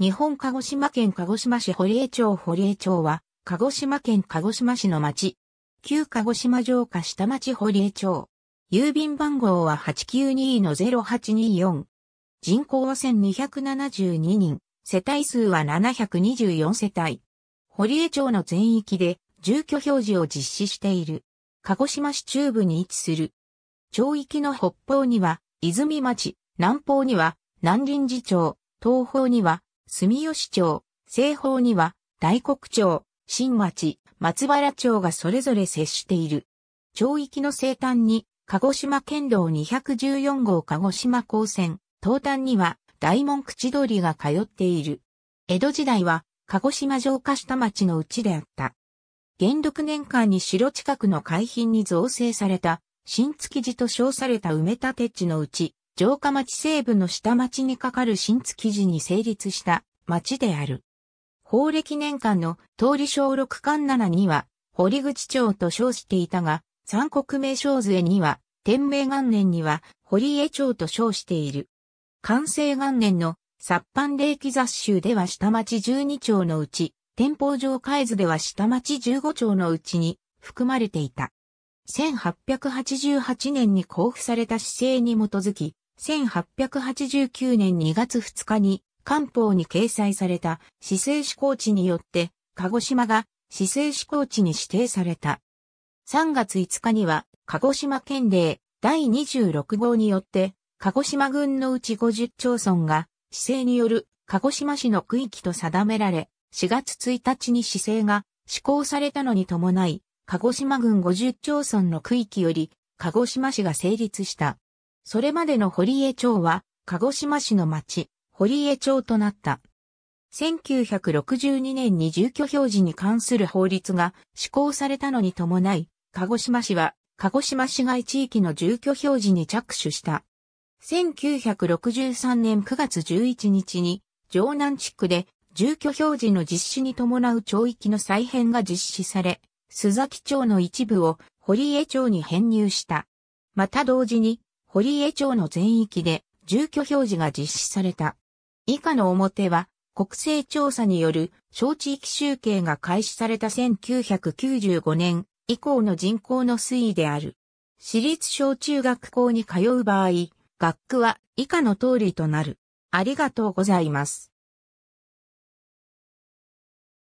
日本鹿児島県鹿児島市堀江町堀江町は、鹿児島県鹿児島市の町。旧鹿児島城下下町堀江町。郵便番号は892-0824。人口は1272人。世帯数は724世帯。堀江町の全域で住居表示を実施している。鹿児島市中部に位置する。町域の北方には、泉町、南方には、南林寺町、東方には、住吉町、西方には大黒町、新町、松原町がそれぞれ接している。町域の西端に、鹿児島県道214号鹿児島高専、東端には大門口通りが通っている。江戸時代は、鹿児島城下下町のうちであった。元禄年間に城近くの海浜に造成された、新築地と称された埋め立て地のうち、城下町西部の下町にかかる新築事に成立した町である。法暦年間の通り小六巻七には、堀口町と称していたが、三国名称図絵には、天明元年には堀江町と称している。完成元年の殺藩霊記雑集では下町12町のうち、天保城海図では下町15町のうちに含まれていた。1888年に交付された姿勢に基づき、1889年2月2日に官報に掲載された市政志向地によって鹿児島が市政志向地に指定された。3月5日には鹿児島県令第26号によって鹿児島郡のうち50町村が市政による鹿児島市の区域と定められ、4月1日に市政が施行されたのに伴い、鹿児島郡50町村の区域より鹿児島市が成立した。それまでの堀江町は、鹿児島市の町、堀江町となった。1962年に住居表示に関する法律が施行されたのに伴い、鹿児島市は、鹿児島市街地域の住居表示に着手した。1963年9月11日に、城南地区で住居表示の実施に伴う町域の再編が実施され、須崎町の一部を堀江町に編入した。また同時に、堀江町の全域で住居表示が実施された。以下の表は国勢調査による小地域集計が開始された1995年以降の人口の推移である。私立小中学校に通う場合、学区は以下の通りとなる。ありがとうございます。